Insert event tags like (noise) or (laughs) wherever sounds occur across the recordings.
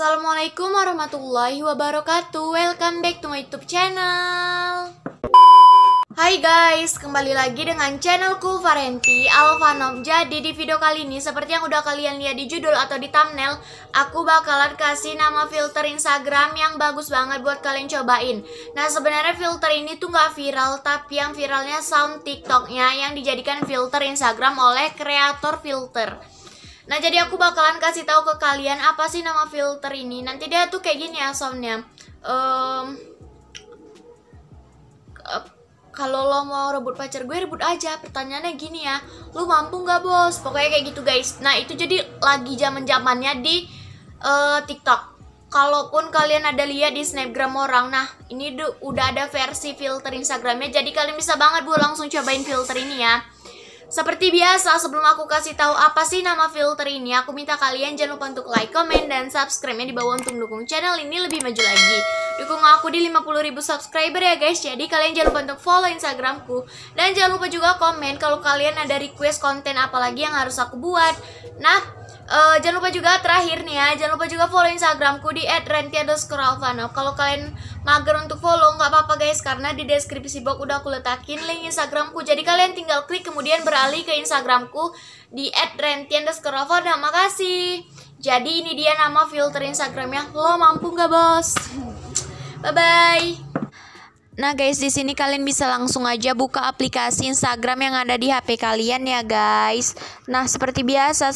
Assalamualaikum warahmatullahi wabarakatuh Welcome back to my youtube channel Hai guys, kembali lagi dengan channelku Varenti Alvanov Jadi di video kali ini, seperti yang udah kalian lihat di judul atau di thumbnail Aku bakalan kasih nama filter Instagram yang bagus banget buat kalian cobain Nah sebenarnya filter ini tuh gak viral Tapi yang viralnya sound tiktoknya yang dijadikan filter Instagram oleh kreator filter Nah jadi aku bakalan kasih tahu ke kalian apa sih nama filter ini. Nanti dia tuh kayak gini ya soundnya. Um, kalau lo mau rebut pacar gue rebut aja. Pertanyaannya gini ya, lu mampu nggak bos? Pokoknya kayak gitu guys. Nah itu jadi lagi zaman zamannya di uh, TikTok. Kalaupun kalian ada lihat di snapgram orang, nah ini udah ada versi filter Instagramnya, jadi kalian bisa banget bu langsung cobain filter ini ya. Seperti biasa, sebelum aku kasih tahu apa sih nama filter ini, aku minta kalian jangan lupa untuk like, comment, dan subscribe-nya di bawah untuk mendukung channel ini lebih maju lagi. Dukung aku di 50.000 subscriber ya guys, jadi kalian jangan lupa untuk follow Instagramku. Dan jangan lupa juga komen kalau kalian ada request konten apa lagi yang harus aku buat. Nah, uh, jangan lupa juga terakhir nih ya jangan lupa juga follow instagramku di @renti_alvano kalau kalian mager untuk follow nggak apa-apa guys karena di deskripsi box udah aku letakin link instagramku jadi kalian tinggal klik kemudian beralih ke instagramku di terima kasih jadi ini dia nama filter instagramnya lo mampu nggak bos (laughs) bye bye Nah guys, di sini kalian bisa langsung aja buka aplikasi Instagram yang ada di HP kalian ya guys. Nah seperti biasa,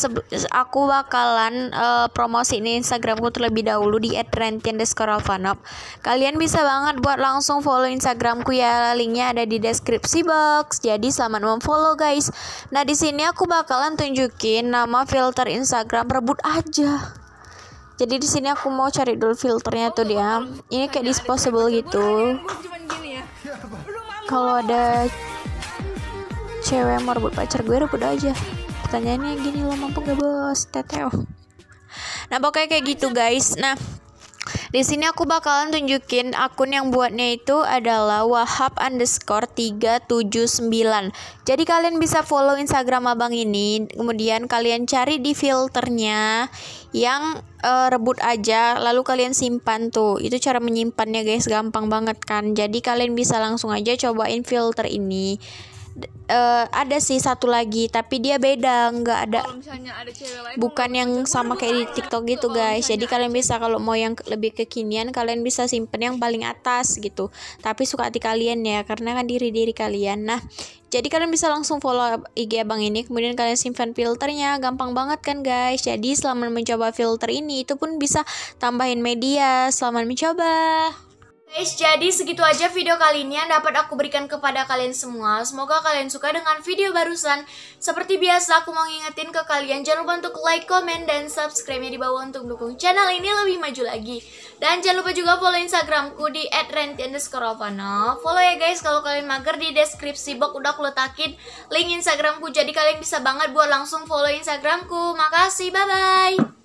aku bakalan uh, eh, ini Instagramku terlebih dahulu di @rentian_alvanop. Kalian bisa banget buat langsung follow Instagramku ya, linknya ada di deskripsi box. Jadi selamat memfollow guys. Nah di sini aku bakalan tunjukin nama filter Instagram rebut aja jadi di sini aku mau cari dulu filternya tuh dia ini kayak disposable gitu kalau ada cewek yang mau rebut pacar gue rebut aja pertanyaannya gini lo mampu gak bos teteo oh. nah pokoknya kayak gitu guys nah di sini aku bakalan tunjukin akun yang buatnya itu adalah wahab underscore 379. Jadi kalian bisa follow Instagram abang ini, kemudian kalian cari di filternya yang uh, rebut aja lalu kalian simpan tuh itu cara menyimpannya guys gampang banget kan jadi kalian bisa langsung aja cobain filter ini uh, ada sih satu lagi tapi dia beda nggak ada, ada lain, bukan yang sama kayak di TikTok gitu guys jadi kalian bisa kalau mau yang lebih kekinian kalian bisa simpen yang paling atas gitu tapi suka hati kalian ya karena kan diri diri kalian nah jadi kalian bisa langsung follow IG abang ini, kemudian kalian simpan filternya, gampang banget kan guys. Jadi selama mencoba filter ini, itu pun bisa tambahin media selama mencoba. Guys, jadi segitu aja video kali ini yang dapat aku berikan kepada kalian semua. Semoga kalian suka dengan video barusan. Seperti biasa, aku mau ngingetin ke kalian, jangan lupa untuk like, komen, dan subscribe-nya di bawah untuk dukung channel ini lebih maju lagi. Dan jangan lupa juga follow Instagramku di @renti_rovano. Follow ya guys, kalau kalian mager di deskripsi box udah aku letakin link Instagramku. Jadi kalian bisa banget buat langsung follow Instagramku. Makasih, bye-bye.